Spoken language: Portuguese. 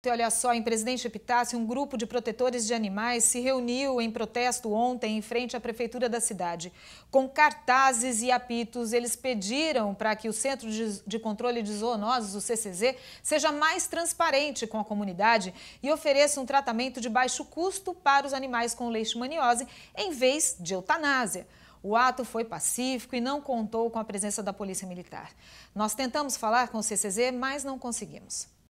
Então, olha só, em Presidente Epitácio, um grupo de protetores de animais se reuniu em protesto ontem em frente à prefeitura da cidade. Com cartazes e apitos, eles pediram para que o Centro de Controle de Zoonoses, o CCZ, seja mais transparente com a comunidade e ofereça um tratamento de baixo custo para os animais com leishmaniose, em vez de eutanásia. O ato foi pacífico e não contou com a presença da Polícia Militar. Nós tentamos falar com o CCZ, mas não conseguimos.